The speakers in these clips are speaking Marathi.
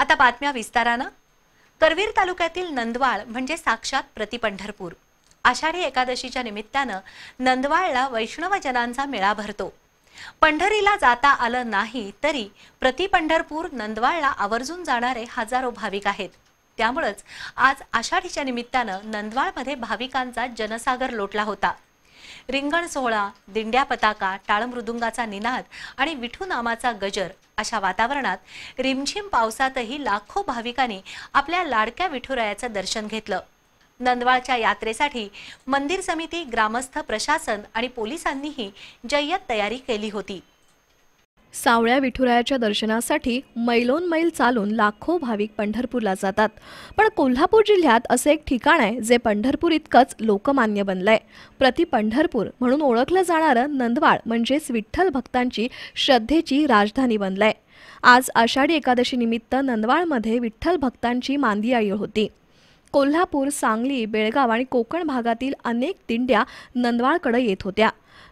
आता बातम्या विस्तारानं करवीर तालुक्यातील नंदवाळ म्हणजे साक्षात प्रतिपंढरपूर आषाढी एकादशीच्या निमित्तानं नंदवाळला वैष्णवजनांचा मेळा भरतो पंढरीला जाता आलं नाही तरी प्रतिपंढरपूर नंदवाळला आवर्जून जाणारे हजारो भाविक आहेत त्यामुळंच आज आषाढीच्या निमित्तानं नंदवाळमध्ये भाविकांचा जनसागर लोटला होता रिंगण सोहळा दिंड्या पताका टाळमृदुंगाचा निनाद आणि विठू नामाचा गजर अशा वातावरणात रिमझिम पावसातही लाखो भाविकांनी आपल्या लाडक्या विठुरायाचं दर्शन घेतलं नंदवाळच्या यात्रेसाठी मंदिर समिती ग्रामस्थ प्रशासन आणि पोलिसांनीही जय्यत तयारी केली होती सावळ्या विठुरायाच्या दर्शनासाठी मैल चालून लाखो भाविक पंढरपूरला जातात पण कोल्हापूर जिल्ह्यात असे एक ठिकाण आहे जे पंढरपूर इतकंच लोकमान्य बनलंय प्रति पंढरपूर म्हणून ओळखलं जाणारं नंदवाळ म्हणजेच विठ्ठल भक्तांची श्रद्धेची राजधानी बनलंय आज आषाढी एकादशी निमित्त नंदवाळमध्ये विठ्ठल भक्तांची मांदियाळी होती कोल्हापूर सांगली बेळगाव आणि कोकण भागातील अनेक दिंड्या नंदवाळकडे येत होत्या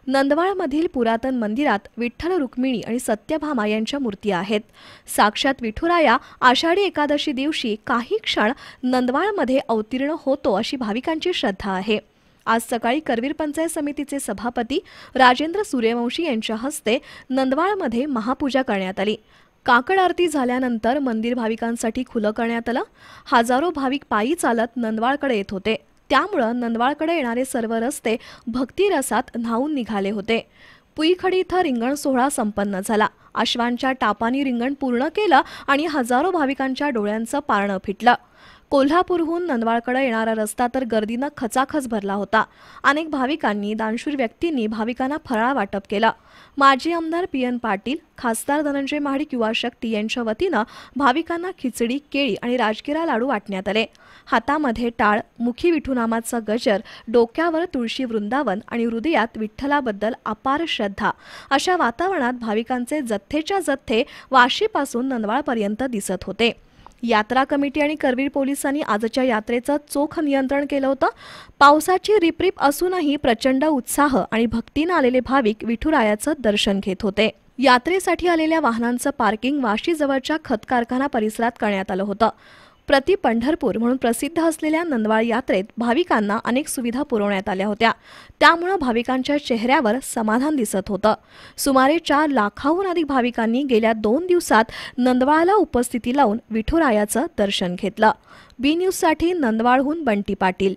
नंदवाळमधील पुरातन मंदिरात विठ्ठल रुक्मिणी आणि सत्यभामा यांच्या मूर्ती आहेत साक्षात विठुराया आषाढी एकादशी दिवशी काही क्षण नंदवाळमध्ये अवतीर्ण होतो अशी भाविकांची श्रद्धा आहे आज सकाळी करवीर पंचायत समितीचे सभापती राजेंद्र सूर्यवंशी यांच्या हस्ते नंदवाळमध्ये महापूजा करण्यात आली काकड आरती झाल्यानंतर मंदिर भाविकांसाठी खुलं करण्यात आलं हजारो भाविक पायी चालत नंदवाळकडे येत होते त्यामुळं नंदवाळकडे येणारे सर्व रस्ते भक्तिरसात न्हावून निघाले होते पुईखडी इथं रिंगण सोहळा संपन्न झाला अश्वांच्या टापानी रिंगण पूर्ण केलं आणि हजारो भाविकांच्या डोळ्यांचं पारणं फिटलं कोल्हापूरहून नंदवाळकडे येणारा रस्ता तर गर्दीनं खचाखच भरला होता अनेक भाविकांनी दानशूर व्यक्तींनी भाविकांना फराळ वाटप केला माजी आमदार पी एन पाटील खासदार धनंजय महाडिक युवा शक्ती यांच्या वतीनं भाविकांना खिचडी केळी आणि राजगिरा लाडू वाटण्यात आले हातामध्ये टाळ मुखी विठुनामाचा गजर डोक्यावर तुळशी वृंदावन आणि हृदयात विठ्ठलाबद्दल अपार श्रद्धा अशा वातावरणात भाविकांचे जथ्थेच्या जथ्थे वाशीपासून नंदवाळपर्यंत दिसत होते यात्रा कमिटी आणि करवीर पोलिसांनी आजच्या यात्रेचं चोख नियंत्रण केलं होतं पावसाची रिपरिप असूनही प्रचंड उत्साह आणि भक्तीनं आलेले भाविक विठुरायाचं दर्शन घेत होते यात्रेसाठी आलेल्या वाहनांचं पार्किंग वाशीजवळच्या खत कारखाना परिसरात करण्यात आलं होतं प्रति पंढरपूर म्हणून प्रसिद्ध असलेल्या नंदवाळ यात्रेत भाविकांना अनेक सुविधा पुरवण्यात आल्या होत्या त्यामुळं भाविकांच्या चेहऱ्यावर समाधान दिसत होतं सुमारे चार लाखाहून अधिक भाविकांनी गेल्या दोन दिवसात नंदवाळाला उपस्थिती लावून विठुरायाचं दर्शन घेतलं बी न्यूजसाठी नंदवाळहून बंटी पाटील